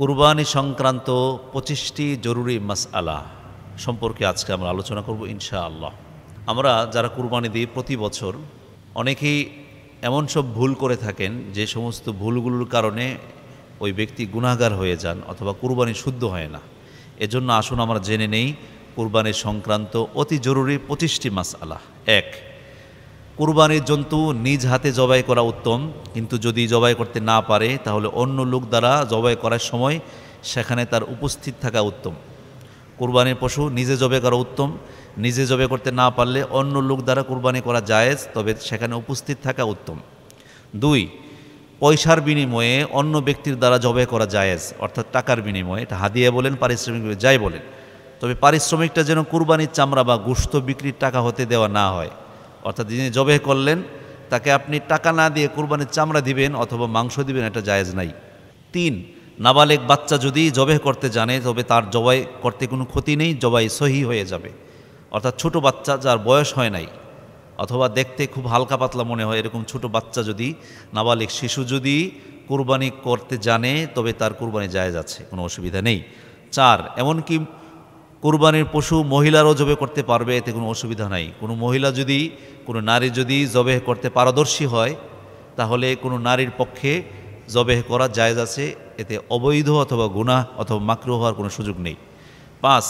কুরবানি সংক্রান্ত পঁচিশটি জরুরি মাসআলা সম্পর্কে আজকে আমরা আলোচনা করব ইনশা আল্লাহ আমরা যারা কুরবানি দিই প্রতি বছর অনেকেই এমন সব ভুল করে থাকেন যে সমস্ত ভুলগুলোর কারণে ওই ব্যক্তি গুণাগার হয়ে যান অথবা কুরবানি শুদ্ধ হয় না এজন্য আসুন আমরা জেনে নেই কুরবানি সংক্রান্ত অতি জরুরি পঁচিশটি মাসআলা এক কুরবানির জন্তু নিজ হাতে জবাই করা উত্তম কিন্তু যদি জবাই করতে না পারে তাহলে অন্য লোক দ্বারা জবাই করার সময় সেখানে তার উপস্থিত থাকা উত্তম কুরবানির পশু নিজে জবে করা উত্তম নিজে জবে করতে না পারলে অন্য লোক দ্বারা কুরবানি করা জায়েজ তবে সেখানে উপস্থিত থাকা উত্তম দুই পয়সার বিনিময়ে অন্য ব্যক্তির দ্বারা জবে করা জায়েজ অর্থাৎ টাকার বিনিময়ে এটা হাদিয়া বলেন পারিশ্রমিক যাই বলেন তবে পারিশ্রমিকটা যেন কুরবানির চামড়া বা গুস্ত বিক্রির টাকা হতে দেওয়া না হয় অর্থাৎ যিনি জবেহ করলেন তাকে আপনি টাকা না দিয়ে কুরবানির চামড়া দিবেন অথবা মাংস দিবেন এটা জায়েজ নাই তিন নাবালেক বাচ্চা যদি জবেহ করতে জানে তবে তার জবাই করতে কোনো ক্ষতি নেই জবাই সহি হয়ে যাবে অর্থাৎ ছোট বাচ্চা যার বয়স হয় নাই অথবা দেখতে খুব হালকা পাতলা মনে হয় এরকম ছোট বাচ্চা যদি নাবালিক শিশু যদি কুরবানি করতে জানে তবে তার কুরবানি জায়েজ আছে কোনো অসুবিধা নেই চার এমনকি কুরবানির পশু মহিলারও জবে করতে পারবে এতে কোনো অসুবিধা নাই কোনো মহিলা যদি কোনো নারী যদি জবেহ করতে পারদর্শী হয় তাহলে কোনো নারীর পক্ষে জবেহ করা জায়জ আছে এতে অবৈধ অথবা গুণা অথবা মাকরু হওয়ার কোনো সুযোগ নেই পাঁচ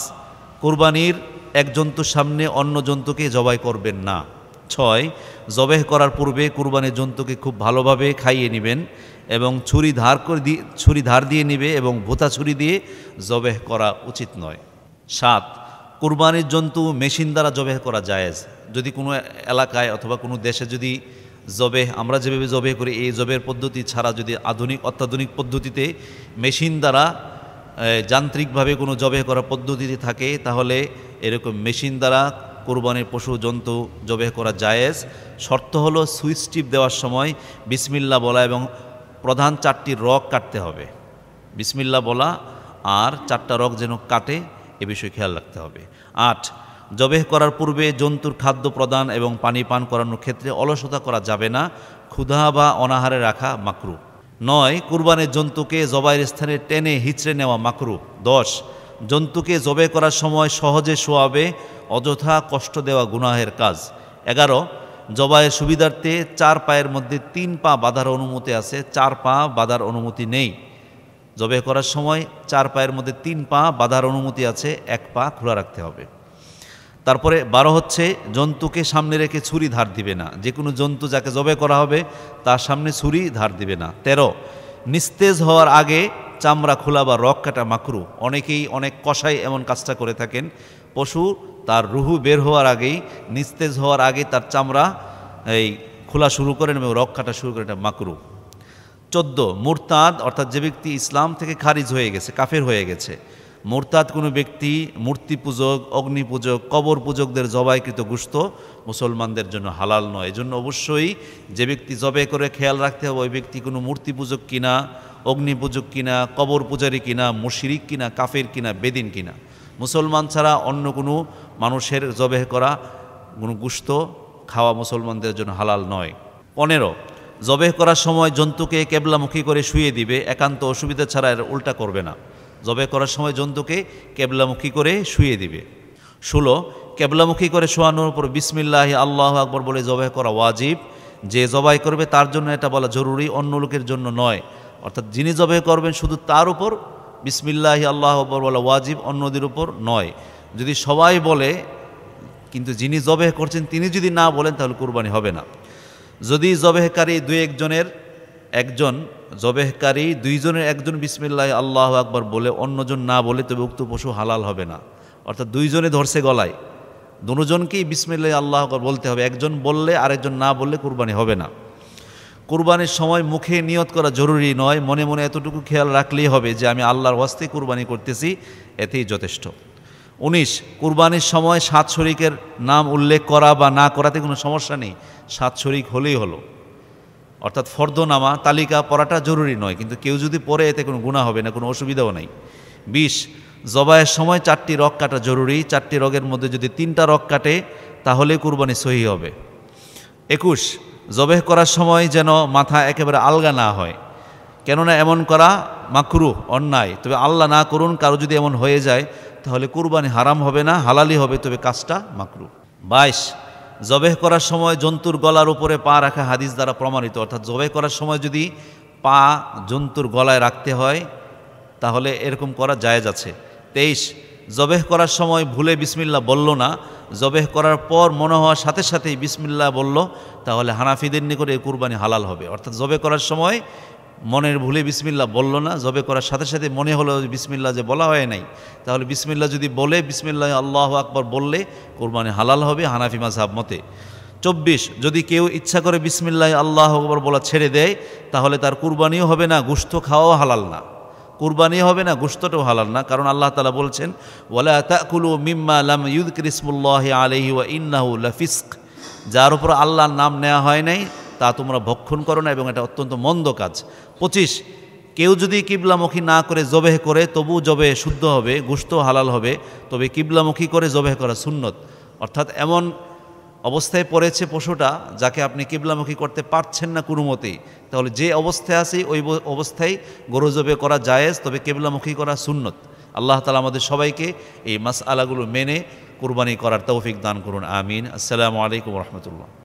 কোরবানির এক জন্তুর সামনে অন্য জন্তুকে জবাই করবেন না ছয় জবেহ করার পূর্বে কোরবানির জন্তুকে খুব ভালোভাবে খাইয়ে নেবেন এবং ছুরি ধার করে দিয়ে ছুরি ধার দিয়ে নেবে এবং ভোতা ছুরি দিয়ে জবেহ করা উচিত নয় সাত কুরবানির জন্তু মেশিন দ্বারা জবেহ করা জায়েজ যদি কোনো এলাকায় অথবা কোনো দেশে যদি জবেহ আমরা যেভাবে জবেহ করি এই জবের পদ্ধতি ছাড়া যদি আধুনিক অত্যাধুনিক পদ্ধতিতে মেশিন দ্বারা যান্ত্রিকভাবে কোনো জবেহ করা পদ্ধতিতে থাকে তাহলে এরকম মেশিন দ্বারা কোরবানির পশু জন্তু জবেহ করা জায়েজ শর্ত হলো সুইচ টিপ দেওয়ার সময় বিসমিল্লা বলা এবং প্রধান চারটি রক কাটতে হবে বিসমিল্লা বলা আর চারটা রক যেন কাটে এ বিষয়ে খেয়াল রাখতে হবে আট জবেহ করার পূর্বে জন্তুর খাদ্য প্রদান এবং পানি পান করানোর ক্ষেত্রে অলসতা করা যাবে না ক্ষুধা বা অনাহারে রাখা মাকরু নয় কুরবানের জন্তুকে জবাইয়ের স্থানে টেনে হিচড়ে নেওয়া মাকরু দশ জন্তুকে জবে করার সময় সহজে শোয়াবে অযথা কষ্ট দেওয়া গুনাহের কাজ এগারো জবাইয়ের সুবিধার্থে চার পায়ের মধ্যে তিন পা বাঁধার অনুমতি আছে চার পা বাঁধার অনুমতি নেই জবে করার সময় চার পায়ের মধ্যে তিন পা বাঁধার অনুমতি আছে এক পা খোলা রাখতে হবে তারপরে বারো হচ্ছে জন্তুকে সামনে রেখে ছুরি ধার দিবে না যে কোনো জন্তু যাকে জবে করা হবে তার সামনে ছুরি ধার দিবে না তেরো নিস্তেজ হওয়ার আগে চামড়া খোলা বা রক কাটা মাকরু অনেকেই অনেক কষাই এমন কাজটা করে থাকেন পশু তার রুহু বের হওয়ার আগেই নিস্তেজ হওয়ার আগে তার চামড়া এই খোলা শুরু করেন এবং রক কাটা শুরু করেন এটা মাকরু চোদ্দ মুরতাদ অর্থাৎ যে ব্যক্তি ইসলাম থেকে খারিজ হয়ে গেছে কাফের হয়ে গেছে মুরতাদ কোনো ব্যক্তি মূর্তি পূজক অগ্নি পূজক কবর পূজকদের জবাইকৃত গুস্ত মুসলমানদের জন্য হালাল নয় এজন্য অবশ্যই যে ব্যক্তি জবাই করে খেয়াল রাখতে হবে ওই ব্যক্তি কোনো মূর্তি পূজক কিনা অগ্নি পূজক কিনা কবর পূজারী কিনা মুশিরিক কিনা কাফের কিনা বেদিন কিনা মুসলমান ছাড়া অন্য কোনো মানুষের জবেহ করা কোনো গুস্ত খাওয়া মুসলমানদের জন্য হালাল নয় পনেরো জবেহ করার সময় জন্তুকে কেবলামুখী করে শুয়ে দিবে একান্ত অসুবিধা ছাড়া এর উল্টা করবে না জবে করার সময় জন্তুকে কেবলামুখী করে শুয়ে দিবে ষোলো কেবলামুখী করে শোয়ানোর উপর বিসমিল্লাহ আল্লাহ আকবর বলে জবাই করা ওয়াজিব যে জবাই করবে তার জন্য এটা বলা জরুরি অন্য লোকের জন্য নয় অর্থাৎ যিনি জবাই করবেন শুধু তার উপর বিসমিল্লাহ আল্লাহ আকবর বলা ওয়াজিব অন্যদের উপর নয় যদি সবাই বলে কিন্তু যিনি জবেহ করছেন তিনি যদি না বলেন তাহলে কোরবানি হবে না যদি জবেহকারী দুই একজনের একজন জবেহকারী দুইজনের একজন বিসমিল্লাহ আল্লাহ আকবর বলে অন্যজন না বলে তবে উক্ত পশু হালাল হবে না অর্থাৎ দুইজনে ধরছে গলায় দুজনকেই বিসমিল্লাহ আল্লাহ আকবর বলতে হবে একজন বললে আরেকজন না বললে কুরবানি হবে না কুরবানির সময় মুখে নিয়ত করা জরুরি নয় মনে মনে এতটুকু খেয়াল রাখলেই হবে যে আমি আল্লাহর হস্তে কুরবানি করতেছি এতেই যথেষ্ট উনিশ কুরবানির সময় সাত শরিকের নাম উল্লেখ করা বা না করাতে কোনো সমস্যা নেই সাত শরিক হলেই হলো অর্থাৎ ফর্দনামা তালিকা পড়াটা জরুরি নয় কিন্তু কেউ যদি পড়ে এতে কোনো গুণা হবে না কোনো অসুবিধাও নাই বিশ জবায়ের সময় চারটি রগ কাটা জরুরি চারটি রগের মধ্যে যদি তিনটা রগ কাটে তাহলে কুরবানি সহি হবে একুশ জবেহ করার সময় যেন মাথা একেবারে আলগা না হয় কেননা এমন করা মাকরু অন্যায় তবে আল্লাহ না করুন কারো যদি এমন হয়ে যায় তাহলে কুরবানি হারাম হবে না হালালি হবে তবে কাজটা মাকরু বাইশ জবেহ করার সময় জন্তুর গলার উপরে পা রাখা হাদিস দ্বারা প্রমাণিত অর্থাৎ জবেহ করার সময় যদি পা জন্তুর গলায় রাখতে হয় তাহলে এরকম করা জায়েজ আছে তেইশ জবেহ করার সময় ভুলে বিসমিল্লা বলল না জবেহ করার পর মনে হওয়ার সাথে সাথেই বিসমিল্লা বলল তাহলে হানাফিদের নিকট এই কুরবানি হালাল হবে অর্থাৎ জবে করার সময় মনের ভুলে বিসমিল্লা বলল না জবে করার সাথে সাথে মনে হলো বিসমিল্লা যে বলা হয় নাই তাহলে বিসমিল্লা যদি বলে বিসমিল্লা আল্লাহ আকবর বললে কোরবানি হালাল হবে হানাফি মাঝাব মতে চব্বিশ যদি কেউ ইচ্ছা করে বিসমিল্লা আল্লাহ আকবর বলা ছেড়ে দেয় তাহলে তার কুরবানিও হবে না গুস্ত খাওয়াও হালাল না কুরবানি হবে না গুস্তটাও হালাল না কারণ আল্লাহ তালা বলছেন মিম্মা ইউদ কৃসমুল্লাহ আলহি ওয়া ইন্নাহু লাফিস্ক যার উপর আল্লাহর নাম নেওয়া হয় নাই তা তোমরা ভক্ষণ করো না এবং এটা অত্যন্ত মন্দ কাজ পঁচিশ কেউ যদি কিবলামুখী না করে জবেহ করে তবু জবে শুদ্ধ হবে গুস্ত হালাল হবে তবে কিবলামুখী করে জবেহ করা সুন্নত অর্থাৎ এমন অবস্থায় পড়েছে পশুটা যাকে আপনি কিবলামুখী করতে পারছেন না কোনো মতেই তাহলে যে অবস্থায় আছে ওই অবস্থায় গরু জবে করা জায়েজ তবে কিবলামুখী করা সুন্নত আল্লাহ তালা আমাদের সবাইকে এই মাস আলাগুলো মেনে কুরবানি করার তৌফিক দান করুন আমিন আসসালামু আলাইকুম রহমতুল্লাহ